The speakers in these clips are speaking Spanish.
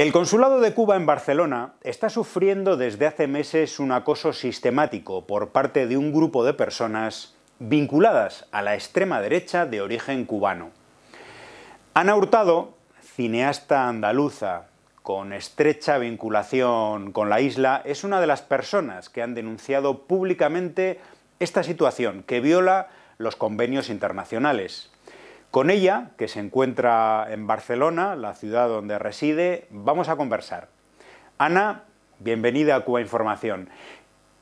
El Consulado de Cuba en Barcelona está sufriendo desde hace meses un acoso sistemático por parte de un grupo de personas vinculadas a la extrema derecha de origen cubano. Ana Hurtado, cineasta andaluza con estrecha vinculación con la isla, es una de las personas que han denunciado públicamente esta situación que viola los convenios internacionales. Con ella, que se encuentra en Barcelona, la ciudad donde reside, vamos a conversar. Ana, bienvenida a Cuba Información.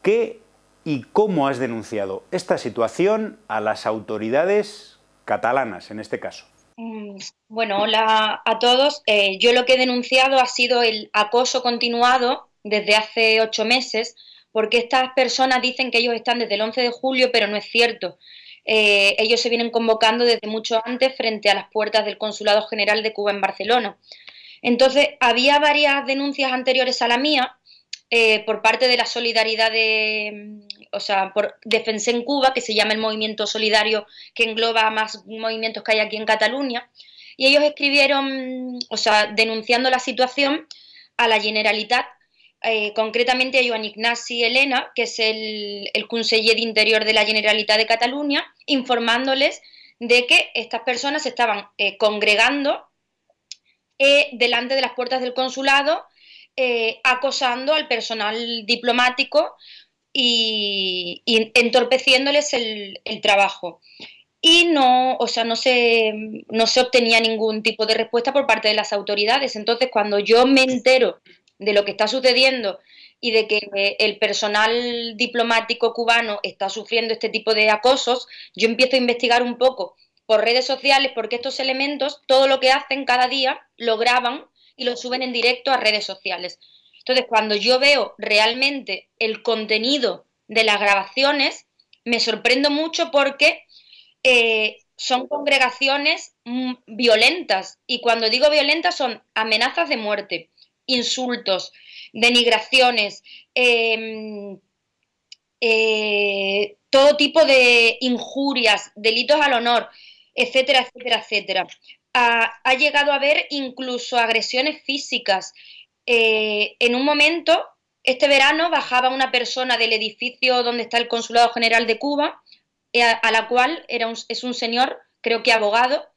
¿Qué y cómo has denunciado esta situación a las autoridades catalanas, en este caso? Mm, bueno, hola a todos. Eh, yo lo que he denunciado ha sido el acoso continuado desde hace ocho meses, porque estas personas dicen que ellos están desde el 11 de julio, pero no es cierto. Eh, ellos se vienen convocando desde mucho antes frente a las puertas del Consulado General de Cuba en Barcelona. Entonces, había varias denuncias anteriores a la mía eh, por parte de la solidaridad de, mm, o sea, por Defensa en Cuba, que se llama el movimiento solidario que engloba a más movimientos que hay aquí en Cataluña, y ellos escribieron, mm, o sea, denunciando la situación a la Generalitat eh, concretamente a Joan Ignasi Elena, que es el, el conseller de Interior de la Generalitat de Cataluña, informándoles de que estas personas estaban eh, congregando eh, delante de las puertas del consulado, acosando al personal diplomático y, entorpeciéndoles el, el, trabajo. Y no, o sea, no se, no se obtenía ningún tipo de respuesta por parte de las autoridades. Entonces, cuando yo me entero de lo que está sucediendo y de que eh, el personal diplomático cubano está sufriendo este tipo de acosos, yo empiezo a investigar un poco por redes sociales, porque estos elementos, todo lo que hacen cada día, lo graban y lo suben en directo a redes sociales. Entonces, cuando yo veo realmente el contenido de las grabaciones, me sorprendo mucho porque eh, son congregaciones mm, violentas. Y cuando digo violentas son amenazas de muerte, insultos, denigraciones, em, eh, todo tipo de injurias, delitos al honor, etcétera, etcétera, etcétera. Ha, llegado a haber incluso agresiones físicas. Eh, en un momento, este verano, bajaba una persona del edificio donde está el Consulado General de Cuba, eh, a, la cual era es un señor, creo que abogado,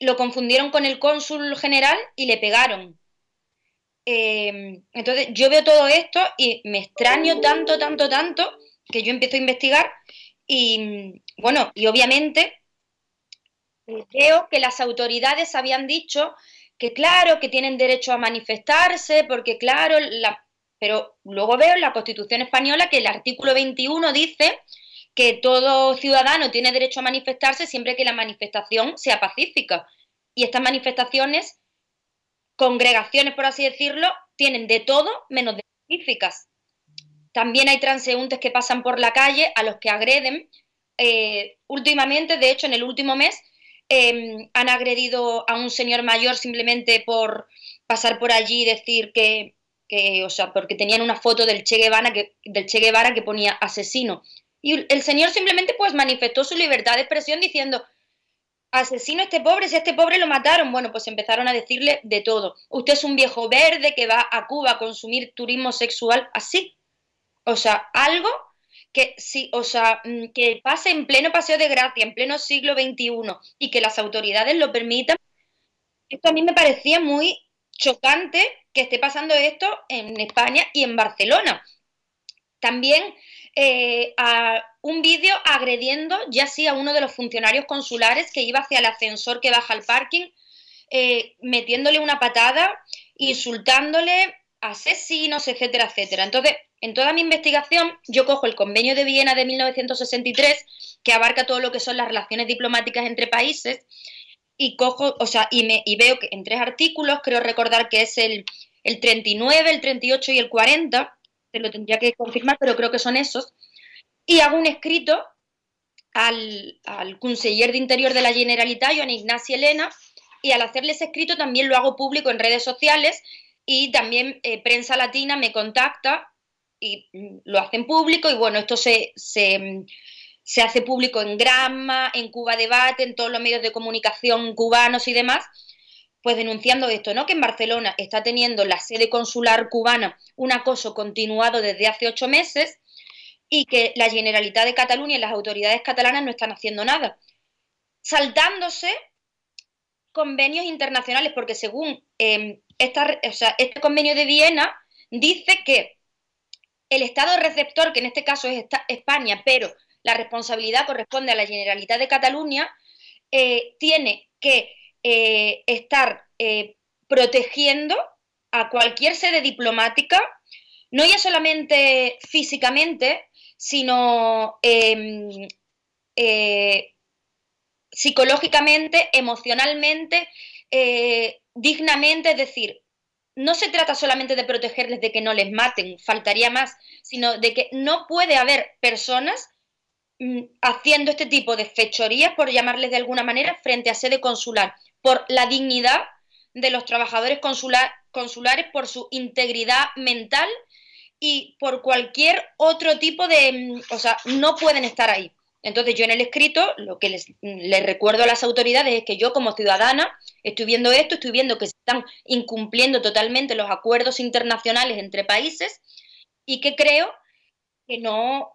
lo confundieron con el cónsul general y le pegaron. Em, entonces yo veo todo esto y me extraño tanto, tanto, tanto que yo empiezo a investigar y bueno, y obviamente eh, creo que las autoridades habían dicho que claro, que tienen derecho a manifestarse, porque claro, la... pero luego veo en la Constitución española que el artículo 21 dice que todo ciudadano tiene derecho a manifestarse siempre que la manifestación sea pacífica. Y estas manifestaciones congregaciones, por así decirlo, tienen de todo menos de También hay transeúntes que pasan por la calle a los que agreden. Eh, últimamente, de hecho, en el último mes, em, han agredido a un señor mayor simplemente por pasar por allí y decir que, o sea, porque tenían una foto del Che Guevara que, del che Guevara que ponía asesino. Y el señor simplemente pues manifestó su libertad de expresión diciendo, asesino este pobre, si este pobre lo mataron. Bueno, pues empezaron a decirle de todo. Usted es un viejo verde que va a Cuba a consumir turismo sexual así. O sea, algo que sí, o sea, mm, que pase en pleno paseo de gracia, en pleno siglo XXI, y que las autoridades lo permitan. Esto a mí me parecía muy chocante que esté pasando esto en España y en Barcelona. También eh, a un vídeo agrediendo ya sí a uno de los funcionarios consulares que iba hacia el ascensor que baja al parking, eh, metiéndole una patada, insultándole, asesinos, etcétera, etcétera. Entonces, en toda mi investigación, yo cojo el Convenio de Viena de 1963, que abarca todo lo que son las relaciones diplomáticas entre países, y cojo, o sea, y, me, y veo que en tres artículos, creo recordar que es el, el 39, el 38 y el 40, lo tendría que confirmar, pero creo que son esos. Y hago un escrito al, al conseller de Interior de la Generalitat, Joan Ignacio Elena, y al hacerle ese escrito también lo hago público en redes sociales y también eh, Prensa Latina me contacta y mm, lo hacen público y bueno, esto se, se mm, hace público en Gramma, en Cuba Debate, en todos los medios de comunicación cubanos y demás pues denunciando esto, ¿no? Que en Barcelona está teniendo la sede consular cubana un acoso continuado desde hace ocho meses y que la Generalitat de Cataluña y las autoridades catalanas no están haciendo nada, saltándose convenios internacionales, porque según em, este convenio de Viena dice que el Estado receptor, que en este caso es España, pero la responsabilidad corresponde a la Generalitat de Cataluña, eh, tiene que eh, estar eh, protegiendo a cualquier sede diplomática, no ya solamente físicamente, sino em, eh, psicológicamente, emocionalmente, dignamente, es decir, no se trata solamente de protegerles de que no les maten, faltaría más, sino de que no puede haber personas mm, haciendo este tipo de fechorías, por llamarles de alguna manera, frente a sede consular por la dignidad de los trabajadores consulares, por su integridad mental y por cualquier otro tipo de... Mm, o sea, no pueden estar ahí. Entonces yo en el escrito lo que mm, les, recuerdo a las autoridades es que yo como ciudadana estoy viendo esto, estoy viendo que se están incumpliendo totalmente los acuerdos internacionales entre países y que creo que no,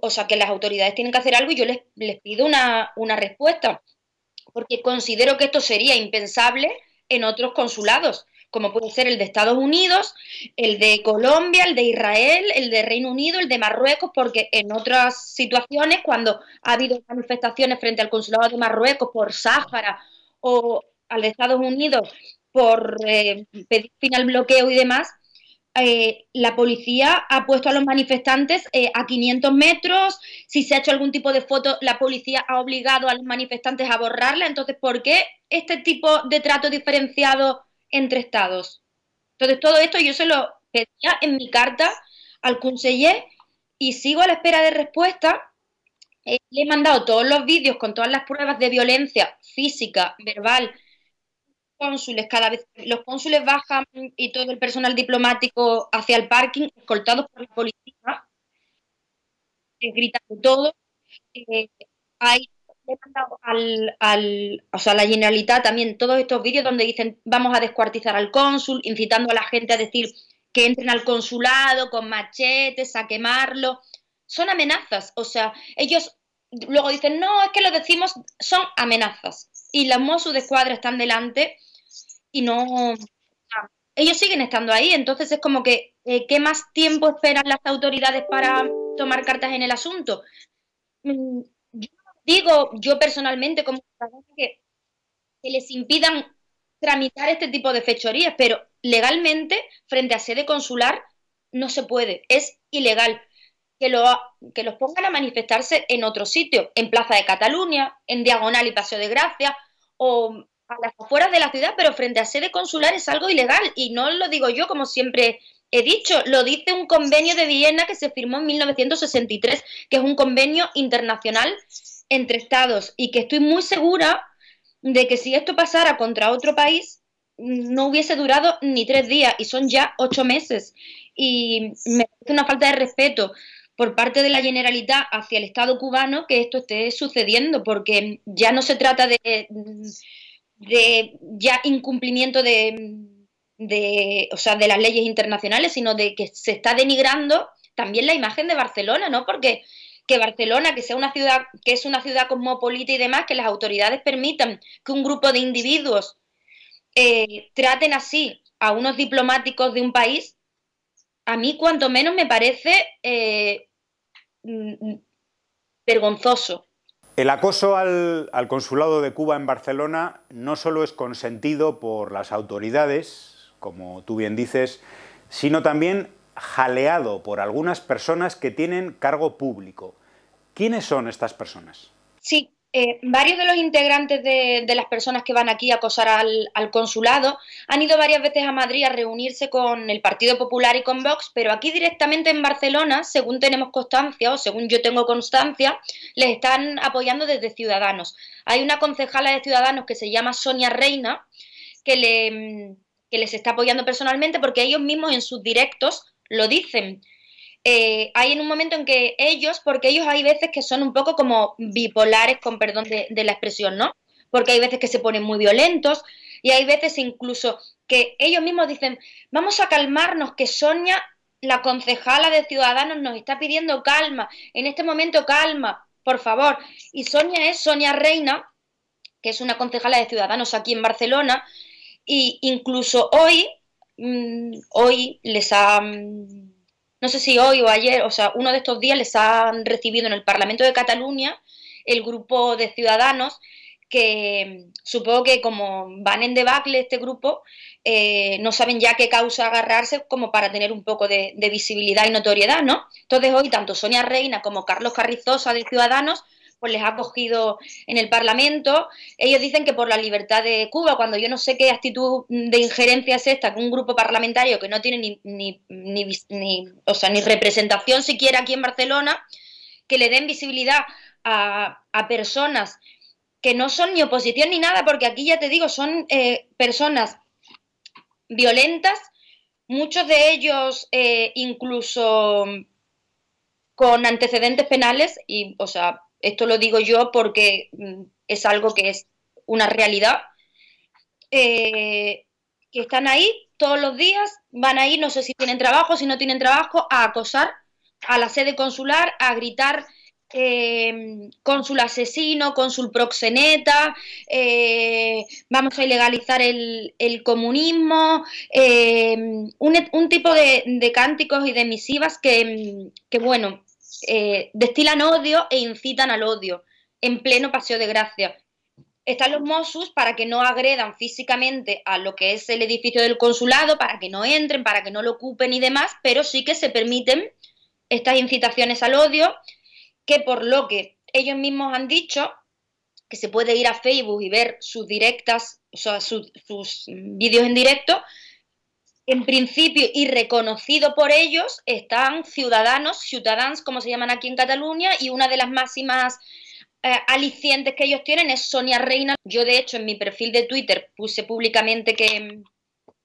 o sea, que las autoridades tienen que hacer algo y yo les, les pido una, una respuesta porque considero que esto sería impensable en otros consulados, como puede ser el de Estados Unidos, el de Colombia, el de Israel, el de Reino Unido, el de Marruecos, porque en otras situaciones, cuando ha habido manifestaciones frente al consulado de Marruecos por Sáhara o al de Estados Unidos por eh, pedir fin al bloqueo y demás, eh, la policía ha puesto a los manifestantes eh, a 500 metros, si se ha hecho algún tipo de foto, la policía ha obligado a los manifestantes a borrarla, entonces, ¿por qué este tipo de trato diferenciado entre estados? Entonces, todo esto yo se lo pedía en mi carta al conseller y sigo a la espera de respuesta. Eh, le he mandado todos los vídeos con todas las pruebas de violencia física, verbal, cónsules, cada vez los cónsules bajan y todo el personal diplomático hacia el parking, escoltados por la policía, eh, gritando todo. Eh, hay al, al, o sea, la Generalitat también todos estos vídeos donde dicen vamos a descuartizar al cónsul, incitando a la gente a decir que entren al consulado con machetes, a quemarlo. Son amenazas, o sea, ellos luego dicen, no, es que lo decimos, son amenazas. Y las Mossos de Escuadra están delante y no... Ellos siguen estando ahí, entonces es como que, eh, ¿qué más tiempo esperan las autoridades para tomar cartas en el asunto? Yo mm, digo, yo personalmente, como que, les impidan tramitar este tipo de fechorías, pero legalmente, frente a sede consular, no se puede, es ilegal. Que, lo, que los pongan a manifestarse en otro sitio, en Plaza de Cataluña, en Diagonal y Paseo de Gracia, o a las afueras de la ciudad, pero frente a sede consular es algo ilegal. Y no lo digo yo, como siempre he dicho, lo dice un convenio de Viena que se firmó en 1963, que es un convenio internacional entre estados y que estoy muy segura de que si esto pasara contra otro país no hubiese durado ni tres días y son ya ocho meses y me parece una falta de respeto por parte de la Generalitat hacia el Estado cubano que esto esté sucediendo porque ya no se trata de de ya incumplimiento de, de, o sea, de las leyes internacionales, sino de que se está denigrando también la imagen de Barcelona, ¿no? Porque que Barcelona, que sea una ciudad, que es una ciudad cosmopolita y demás, que las autoridades permitan que un grupo de individuos eh, traten así a unos diplomáticos de un país, a mí cuanto menos me parece eh, mm, mm, vergonzoso. El acoso al, consulado de Cuba en Barcelona no solo es consentido por las autoridades, como tú bien dices, sino también jaleado por algunas personas que tienen cargo público. ¿Quiénes son estas personas? Sí, eh, varios de los integrantes de, las personas que van aquí a acosar al, consulado han ido varias veces a Madrid a reunirse con el Partido Popular y con Vox, pero aquí directamente en Barcelona, según tenemos constancia o según yo tengo constancia, les están apoyando desde Ciudadanos. Hay una concejala de Ciudadanos que se llama Sonia Reina, que, que les está apoyando personalmente porque ellos mismos en sus directos lo dicen. Eh, hay en un momento en que ellos, porque ellos hay veces que son un poco como bipolares, con perdón de, la expresión, ¿no? Porque hay veces que se ponen muy violentos y hay veces incluso que ellos mismos dicen, vamos a calmarnos, que Sonia, la concejala de Ciudadanos, nos está pidiendo calma, en este momento calma, por favor. Y Sonia es Sonia Reina, que es una concejala de Ciudadanos aquí en Barcelona, y incluso hoy, mm, hoy les ha... Mm, no sé si hoy o ayer, o sea, uno de estos días les han recibido en el Parlamento de Cataluña el grupo de ciudadanos que supongo que como van en debacle este grupo, eh, no saben ya qué causa agarrarse como para tener un poco de, de visibilidad y notoriedad, ¿no? Entonces hoy tanto Sonia Reina como Carlos Carrizosa de Ciudadanos pues les ha cogido en el Parlamento. Ellos dicen que por la libertad de Cuba, cuando yo no sé qué actitud de injerencia es esta, que un grupo parlamentario que no tiene ni, o sea, ni representación siquiera aquí en Barcelona, que le den visibilidad a, personas que no son ni oposición ni nada, porque aquí ya te digo, son eh, personas violentas, muchos de ellos eh, incluso con antecedentes penales y, o sea, esto lo digo yo porque mm, es algo que es una realidad. Eh, que están ahí todos los días, van a ir, no sé si tienen trabajo, si no tienen trabajo, a acosar a la sede consular, a gritar eh, cónsul asesino, cónsul proxeneta, eh, vamos a ilegalizar el, comunismo, eh, un, tipo de, cánticos y de misivas que, bueno, eh, destilan odio e incitan al odio en pleno paseo de gracia. Están los Mossus para que no agredan físicamente a lo que es el edificio del consulado, para que no entren, para que no lo ocupen y demás, pero sí que se permiten estas incitaciones al odio, que por lo que ellos mismos han dicho, que se puede ir a Facebook y ver sus directas, o sea, sus vídeos en directo, en principio y reconocido por ellos están ciudadanos, ciudadans, como se llaman aquí en Cataluña, y una de las máximas eh, alicientes que ellos tienen es Sonia Reina. Yo de hecho en mi perfil de Twitter puse públicamente que,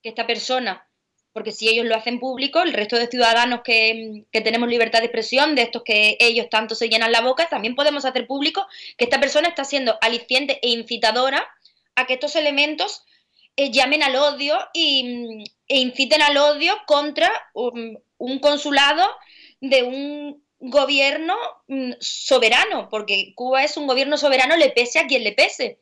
esta persona, porque si ellos lo hacen público, el resto de ciudadanos que, tenemos libertad de expresión, de estos que ellos tanto se llenan la boca, también podemos hacer público que esta persona está siendo aliciente e incitadora a que estos elementos eh, llamen al odio y, e inciten al odio contra un, consulado de un gobierno mm, soberano, porque Cuba es un gobierno soberano, le pese a quien le pese.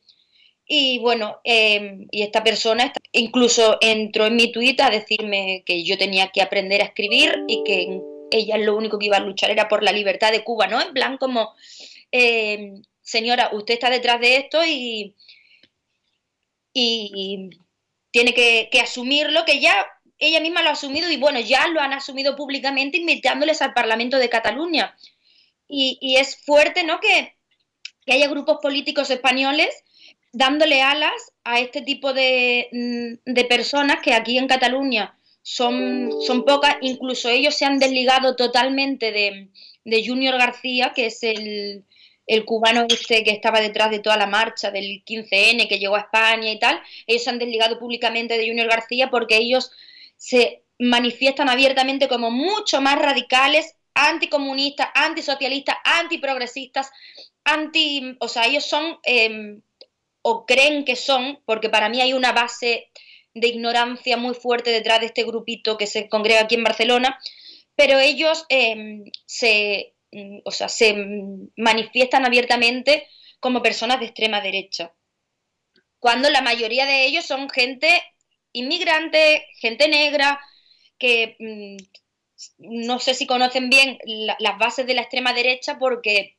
Y bueno, em, y esta persona incluso entró en mi tuit a decirme que yo tenía que aprender a escribir y que ella lo único que iba a luchar era por la libertad de Cuba, ¿no? En plan como, em, señora, usted está detrás de esto y tiene que, asumirlo, que ya ella misma lo ha asumido y bueno, ya lo han asumido públicamente invitándoles al Parlamento de Cataluña. Y, y es fuerte, ¿no? Que, haya grupos políticos españoles dándole alas a este tipo mm, de, personas que aquí en Cataluña son, son, pocas, incluso ellos se han desligado totalmente de, de Junior García, que es el, el cubano dice este que estaba detrás de toda la marcha del 15N que llegó a España y tal, ellos se han desligado públicamente de Junior García porque ellos se manifiestan abiertamente como mucho más radicales, anticomunistas, antisocialistas, antiprogresistas, anti... O sea, ellos son em, o creen que son, porque para mí hay una base de ignorancia muy fuerte detrás de este grupito que se congrega aquí en Barcelona, pero ellos em, se Mm, o sea, se manifiestan abiertamente como personas de extrema derecha, cuando la mayoría de ellos son gente inmigrante, gente negra, que mm, no sé si conocen bien las bases de la extrema derecha porque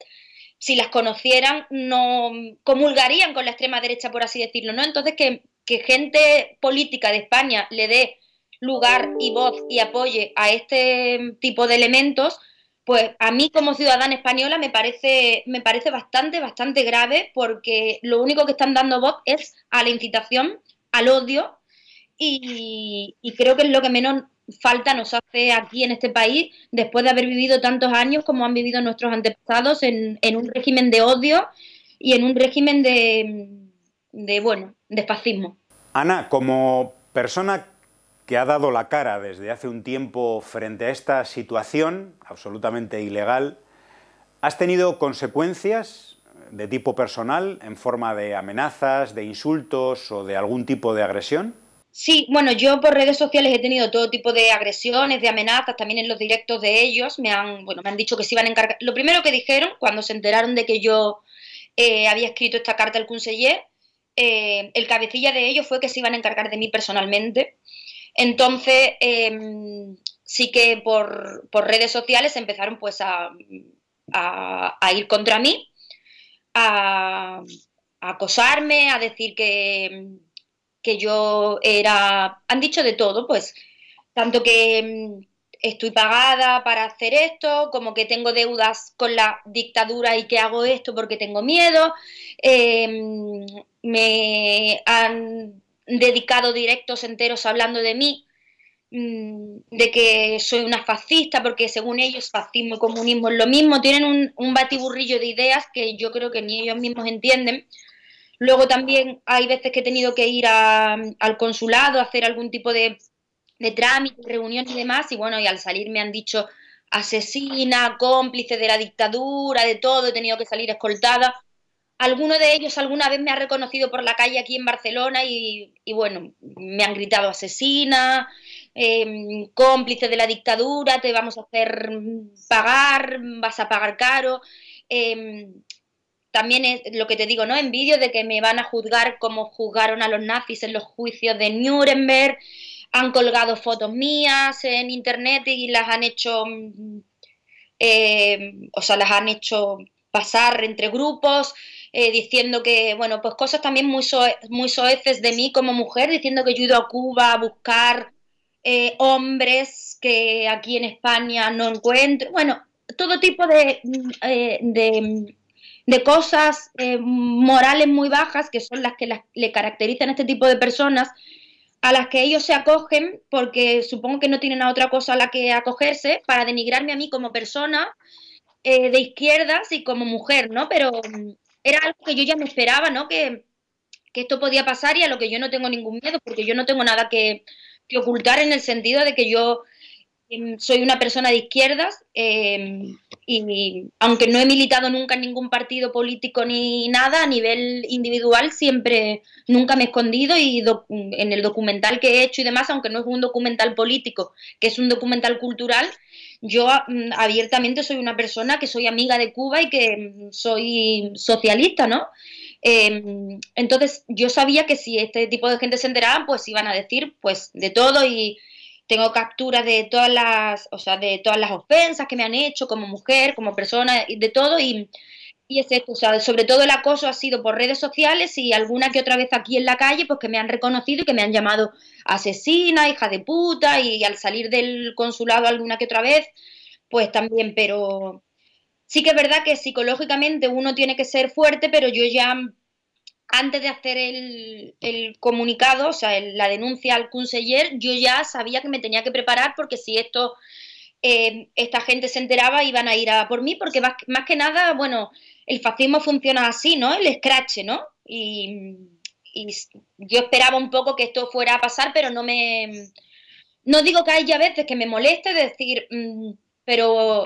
si las conocieran no comulgarían con la extrema derecha, por así decirlo, ¿no? Entonces que gente política de España le dé lugar y voz y apoye a este tipo de elementos, pues a mí como ciudadana española me parece, me parece bastante, bastante grave porque lo único que están dando voz es a la incitación, al odio y, creo que es lo que menos falta nos hace aquí en este país después de haber vivido tantos años como han vivido nuestros antepasados en, un régimen de odio y en un régimen de, de, bueno, de fascismo. Ana, como persona que ha dado la cara desde hace un tiempo frente a esta situación absolutamente ilegal, has tenido consecuencias de tipo personal en forma de amenazas, de insultos o de algún tipo de agresión? Sí, bueno, yo por redes sociales he tenido todo tipo de agresiones, de amenazas, también en los directos de ellos me han, bueno, me han dicho que se iban a encargar. Lo primero que dijeron cuando se enteraron de que yo eh, había escrito esta carta al conseller, eh, el cabecilla de ellos fue que se iban a encargar de mí personalmente entonces, em, sí que por, redes sociales empezaron pues a, ir contra mí, a, acosarme, a decir que, que yo era... Han dicho de todo, pues, tanto que em, estoy pagada para hacer esto, como que tengo deudas con la dictadura y que hago esto porque tengo miedo. Em, me han dedicado directos enteros hablando de mí, mm, de que soy una fascista, porque según ellos fascismo y comunismo es lo mismo, tienen un, batiburrillo de ideas que yo creo que ni ellos mismos entienden. Luego también hay veces que he tenido que ir al consulado a hacer algún tipo de, de trámite, reuniones y demás, y bueno, y al salir me han dicho asesina, cómplice de la dictadura, de todo, he tenido que salir escoltada alguno de ellos alguna vez me ha reconocido por la calle aquí en Barcelona y, bueno, me han gritado asesina, em, cómplice de la dictadura, te vamos a hacer pagar, vas a pagar caro. Em, también es lo que te digo, ¿no? vídeo de que me van a juzgar como juzgaron a los nazis en los juicios de Nuremberg. Han colgado fotos mías en internet y las han hecho, em, o sea, las han hecho pasar entre grupos. Eh, diciendo que, bueno, pues cosas también muy, muy soeces de mí como mujer, diciendo que yo he ido a Cuba a buscar eh, hombres que aquí en España no encuentro, bueno, todo tipo de, mm, eh, mm, cosas morales muy bajas que son las que le caracterizan a este tipo de personas a las que ellos se acogen porque supongo que no tienen a otra cosa a la que acogerse para denigrarme a mí como persona de izquierdas y como mujer, ¿no? Pero mm, era algo que yo ya me esperaba, ¿no? Que, esto podía pasar y a lo que yo no tengo ningún miedo, porque yo no tengo nada que, ocultar en el sentido de que yo em, soy una persona de izquierdas. Em, y aunque no he militado nunca en ningún partido político ni nada, a nivel individual siempre, nunca me he escondido y en el documental que he hecho y demás, aunque no es un documental político, que es un documental cultural, yo mm, abiertamente soy una persona que soy amiga de Cuba y que mm, soy socialista, ¿no? Em, entonces yo sabía que si este tipo de gente se enteraba, pues iban a decir pues de todo y tengo capturas de todas las, o sea, de todas las ofensas que me han hecho como mujer, como persona, y de todo, y, es o sea, sobre todo el acoso ha sido por redes sociales y alguna que otra vez aquí en la calle, pues que me han reconocido y que me han llamado asesina, hija de puta, y al salir del consulado alguna que otra vez, pues también, pero sí que es verdad que psicológicamente uno tiene que ser fuerte, pero yo ya antes de hacer el, comunicado, o sea, la denuncia al conseller, yo ya sabía que me tenía que preparar porque si esto, eh, esta gente se enteraba, iban a ir a por mí, porque más, que nada, bueno, el fascismo funciona así, ¿no? El escrache, ¿no? Y, yo esperaba un poco que esto fuera a pasar, pero no me... No digo que haya veces que me moleste decir, mm", pero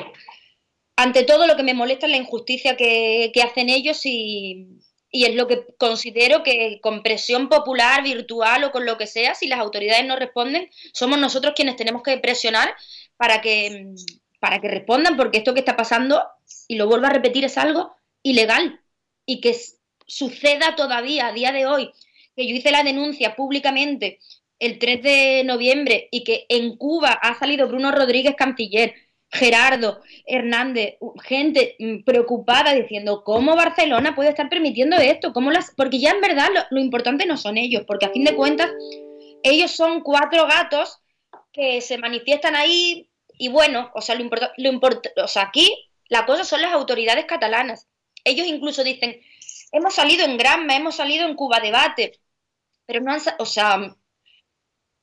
ante todo lo que me molesta es la injusticia que hacen ellos y y es lo que considero que con presión popular, virtual o con lo que sea, si las autoridades no responden, somos nosotros quienes tenemos que presionar para que, para que respondan, porque esto que está pasando, y lo vuelvo a repetir, es algo ilegal y que suceda todavía a día de hoy, que yo hice la denuncia públicamente el 3 de noviembre y que en Cuba ha salido Bruno Rodríguez, canciller, Gerardo Hernández, gente preocupada diciendo cómo Barcelona puede estar permitiendo esto, cómo las, porque ya en verdad lo, importante no son ellos, porque a fin de cuentas ellos son cuatro gatos que se manifiestan ahí y bueno, o sea, lo importa, lo importa, o sea, aquí la cosa son las autoridades catalanas. Ellos incluso dicen, hemos salido en Granma, hemos salido en Cuba Debate, pero no han, o sea,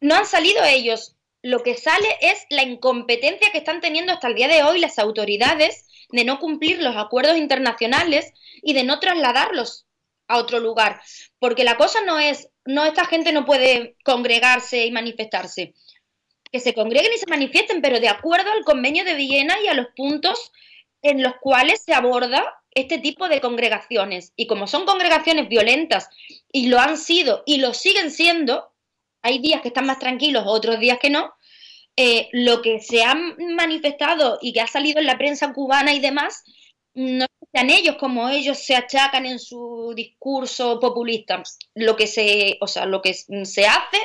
no han salido ellos lo que sale es la incompetencia que están teniendo hasta el día de hoy las autoridades de no cumplir los acuerdos internacionales y de no trasladarlos a otro lugar. Porque la cosa no es, no, esta gente no puede congregarse y manifestarse. Que se congreguen y se manifiesten, pero de acuerdo al convenio de Viena y a los puntos en los cuales se aborda este tipo de congregaciones. Y como son congregaciones violentas y lo han sido y lo siguen siendo, hay días que están más tranquilos, otros días que no. Eh, lo que se ha manifestado y que ha salido en la prensa cubana y demás, no sean ellos como ellos se achacan en su discurso populista. Lo que se, o sea, lo que se hace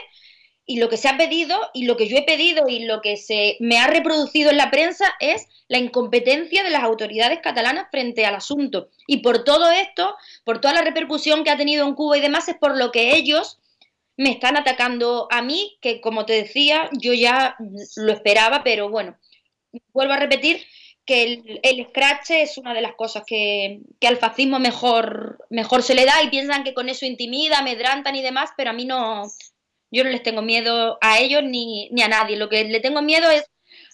y lo que se ha pedido y lo que yo he pedido y lo que se me ha reproducido en la prensa es la incompetencia de las autoridades catalanas frente al asunto. Y por todo esto, por toda la repercusión que ha tenido en Cuba y demás, es por lo que ellos me están atacando a mí, que como te decía, yo ya lo esperaba, pero bueno, vuelvo a repetir que el, scratch es una de las cosas que, que, al fascismo mejor, mejor se le da y piensan que con eso intimida, amedrantan y demás, pero a mí no, yo no les tengo miedo a ellos ni, ni a nadie, lo que le tengo miedo es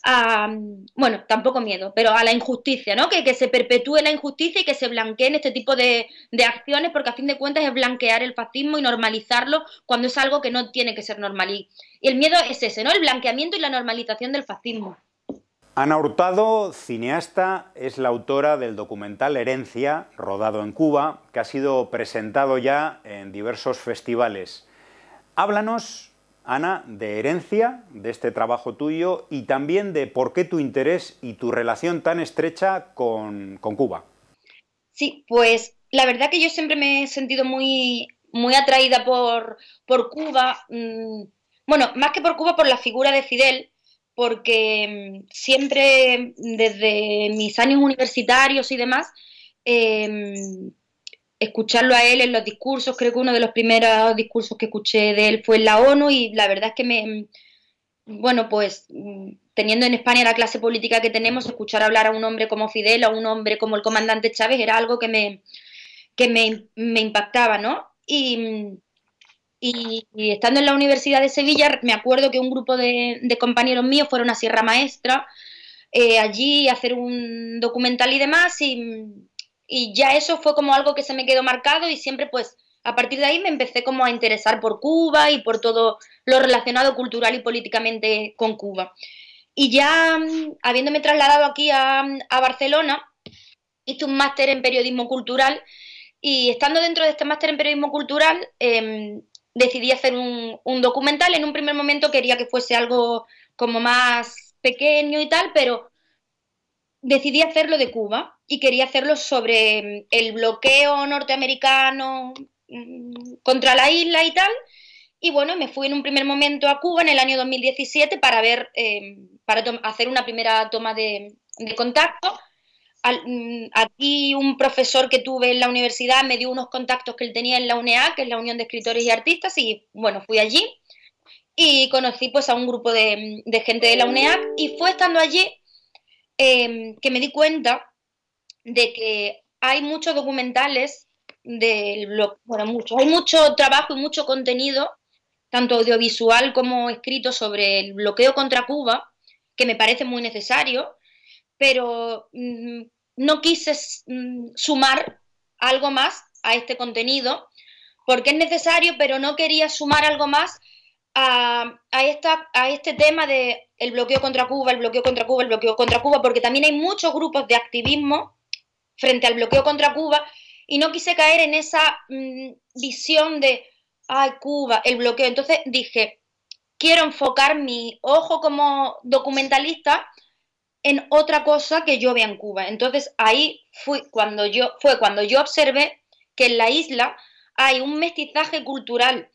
a, bueno, tampoco miedo, pero a la injusticia, ¿no? Que, se perpetúe la injusticia y que se blanqueen este tipo de, de, acciones, porque a fin de cuentas es blanquear el fascismo y normalizarlo cuando es algo que no tiene que ser normal. Y el miedo es ese, ¿no? El blanqueamiento y la normalización del fascismo. Ana Hurtado, cineasta, es la autora del documental Herencia, rodado en Cuba, que ha sido presentado ya en diversos festivales. Háblanos Ana, de herencia de este trabajo tuyo y también de por qué tu interés y tu relación tan estrecha con, Cuba. Sí, pues la verdad que yo siempre me he sentido muy, muy atraída por, por Cuba, mm, bueno, más que por Cuba, por la figura de Fidel, porque mm, siempre desde mis años universitarios y demás, eh, escucharlo a él en los discursos, creo que uno de los primeros discursos que escuché de él fue en la ONU y la verdad es que me, bueno, pues mm, teniendo en España la clase política que tenemos, escuchar hablar a un hombre como Fidel, a un hombre como el comandante Chávez, era algo que me, me, impactaba, ¿no? Y, estando en la Universidad de Sevilla, me acuerdo que un grupo de, compañeros míos fueron a Sierra Maestra, eh, allí a hacer un documental y demás, y y ya eso fue como algo que se me quedó marcado y siempre pues a partir de ahí me empecé como a interesar por Cuba y por todo lo relacionado cultural y políticamente con Cuba. Y ya mm, habiéndome trasladado aquí a, mm, a Barcelona, hice un máster en periodismo cultural y estando dentro de este máster en periodismo cultural em, decidí hacer un, un documental. En un primer momento quería que fuese algo como más pequeño y tal, pero decidí hacerlo de Cuba y quería hacerlo sobre mm, el bloqueo norteamericano mm, contra la isla y tal. Y bueno, me fui en un primer momento a Cuba en el año 2017 para ver, em, para hacer una primera toma de, contacto. Mm, aquí un profesor que tuve en la universidad me dio unos contactos que él tenía en la UNEA, que es la Unión de Escritores y Artistas, y bueno, fui allí y conocí pues a un grupo de, gente de la UNEAC y fue estando allí em, que me di cuenta de que hay muchos documentales del blog, bueno, mucho, hay mucho trabajo y mucho contenido, tanto audiovisual como escrito, sobre el bloqueo contra Cuba, que me parece muy necesario, pero mm, no quise mm, sumar algo más a este contenido, porque es necesario, pero no quería sumar algo más a, esta, a este tema de el bloqueo contra Cuba, el bloqueo contra Cuba, el bloqueo contra Cuba, porque también hay muchos grupos de activismo frente al bloqueo contra Cuba y no quise caer en esa mm, visión de, ay, Cuba, el bloqueo. Entonces dije, quiero enfocar mi ojo como documentalista en otra cosa que yo vea en Cuba. Entonces ahí fui cuando yo, fue cuando yo observé que en la isla hay un mestizaje cultural,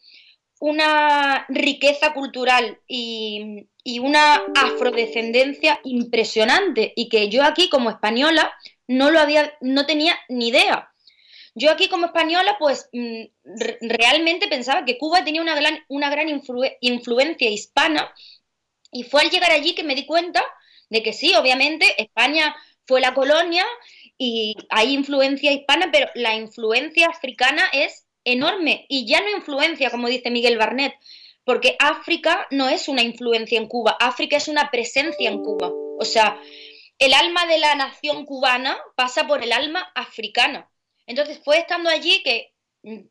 una riqueza cultural y, y una afrodescendencia impresionante y que yo aquí como española no lo había, no tenía ni idea. Yo aquí como española, pues mm, realmente pensaba que Cuba tenía una gran, una gran influencia hispana y fue al llegar allí que me di cuenta de que sí, obviamente España fue la colonia y hay influencia hispana, pero la influencia africana es enorme y ya no influencia, como dice Miguel Barnett, porque África no es una influencia en Cuba, África es una presencia en Cuba. O sea, el alma de la nación cubana pasa por el alma africana. Entonces fue estando allí que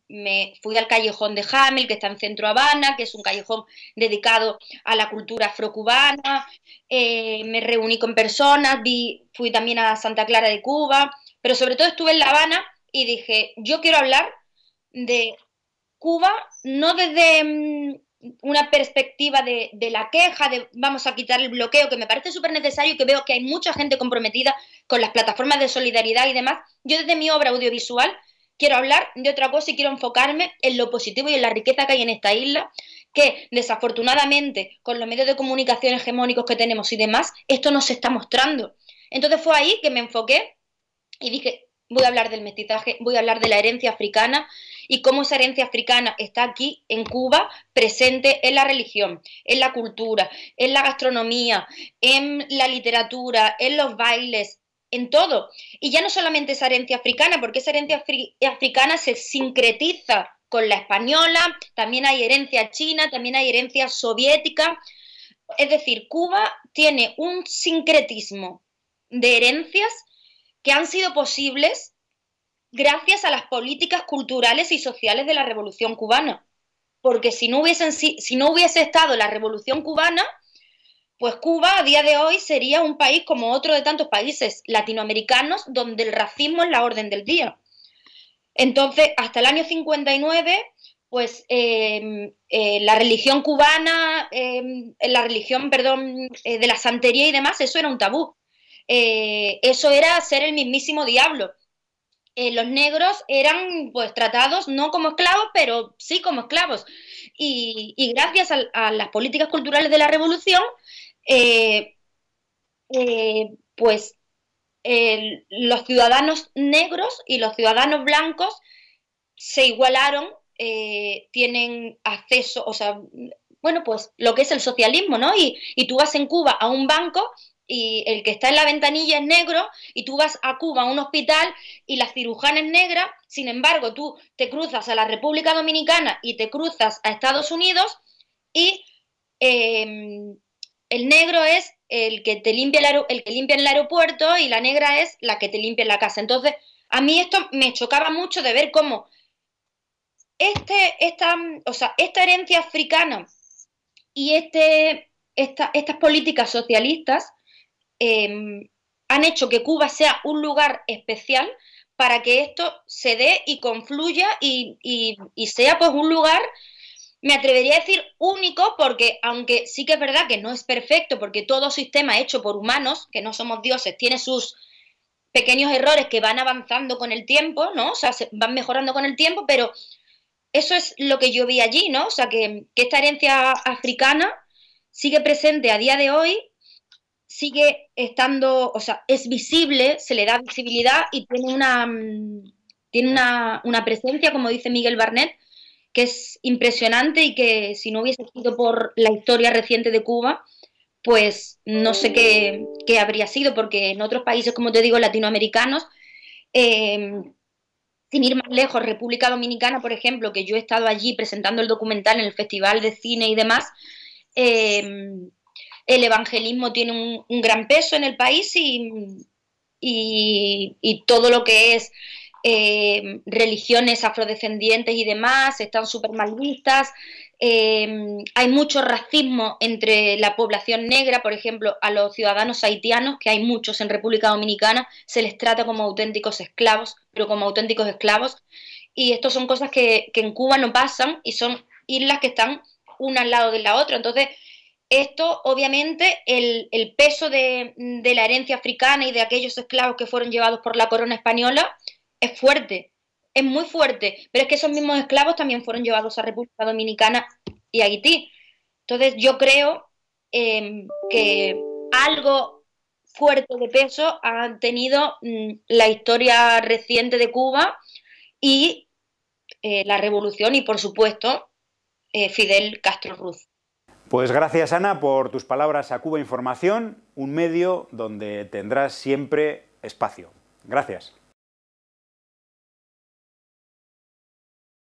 me fui al callejón de Hamel, que está en Centro Habana, que es un callejón dedicado a la cultura afrocubana, eh, me reuní con personas, vi, fui también a Santa Clara de Cuba, pero sobre todo estuve en La Habana y dije, yo quiero hablar de Cuba, no desde mm, una perspectiva de, la queja, de vamos a quitar el bloqueo, que me parece súper necesario y que veo que hay mucha gente comprometida con las plataformas de solidaridad y demás. Yo desde mi obra audiovisual quiero hablar de otra cosa y quiero enfocarme en lo positivo y en la riqueza que hay en esta isla, que desafortunadamente con los medios de comunicación hegemónicos que tenemos y demás, esto no se está mostrando. Entonces fue ahí que me enfoqué y dije, voy a hablar del mestizaje, voy a hablar de la herencia africana y cómo esa herencia africana está aquí en Cuba presente en la religión, en la cultura, en la gastronomía, en la literatura, en los bailes, en todo. Y ya no solamente esa herencia africana, porque esa herencia africana se sincretiza con la española, también hay herencia china, también hay herencia soviética. Es decir, Cuba tiene un sincretismo de herencias que han sido posibles gracias a las políticas culturales y sociales de la Revolución Cubana. Porque si no, hubiesen, no hubiese estado la Revolución Cubana, pues Cuba a día de hoy sería un país como otro de tantos países latinoamericanos donde el racismo es la orden del día. Entonces, hasta el año 59, pues em, eh, la religión cubana, em, la religión, perdón, eh, de la santería y demás, eso era un tabú. Eh, eso era ser el mismísimo diablo. Eh, los negros eran pues tratados no como esclavos, pero sí como esclavos. Y, gracias a, las políticas culturales de la revolución, eh, eh, pues los ciudadanos negros y los ciudadanos blancos se igualaron, tienen acceso, o sea, bueno, pues lo que es el socialismo, ¿no? Y, y tú vas en Cuba a un banco y el que está en la ventanilla es negro y tú vas a Cuba, a un hospital, y la cirujana es negra, sin embargo, tú te cruzas a la República Dominicana y te cruzas a Estados Unidos y em, el negro es el que te limpia el, que limpia en el aeropuerto y la negra es la que te limpia en la casa. Entonces, a mí esto me chocaba mucho de ver cómo este, esta, o sea, esta herencia africana y este, estas políticas socialistas Em, han hecho que Cuba sea un lugar especial para que esto se dé y confluya y, sea pues un lugar, me atrevería a decir único, porque aunque sí que es verdad que no es perfecto, porque todo sistema hecho por humanos, que no somos dioses, tiene sus pequeños errores que van avanzando con el tiempo, ¿no? O sea, se van mejorando con el tiempo, pero eso es lo que yo vi allí, ¿no? O sea, que esta herencia africana sigue presente a día de hoy sigue estando, o sea, es visible, se le da visibilidad y tiene una, mm, tiene una, presencia, como dice Miguel Barnett, que es impresionante y que si no hubiese sido por la historia reciente de Cuba, pues no sé qué, habría sido, porque en otros países, como te digo, latinoamericanos, em, sin ir más lejos, República Dominicana, por ejemplo, que yo he estado allí presentando el documental en el Festival de Cine y demás, em, el evangelismo tiene un, gran peso en el país y, todo lo que es eh, religiones afrodescendientes y demás están súper mal vistas. Eh, hay mucho racismo entre la población negra, por ejemplo, a los ciudadanos haitianos, que hay muchos en República Dominicana, se les trata como auténticos esclavos, pero como auténticos esclavos. Y esto son cosas que, que en Cuba no pasan y son islas que están una al lado de la otra. Entonces, esto, obviamente, el, peso de, la herencia africana y de aquellos esclavos que fueron llevados por la corona española es fuerte, es muy fuerte, pero es que esos mismos esclavos también fueron llevados a República Dominicana y Haití. Entonces, yo creo em, que algo fuerte de peso ha tenido mm, la historia reciente de Cuba y eh, la revolución y, por supuesto, eh, Fidel Castro Ruz. Pues gracias Ana por tus palabras a Cuba Información, un medio donde tendrás siempre espacio. Gracias.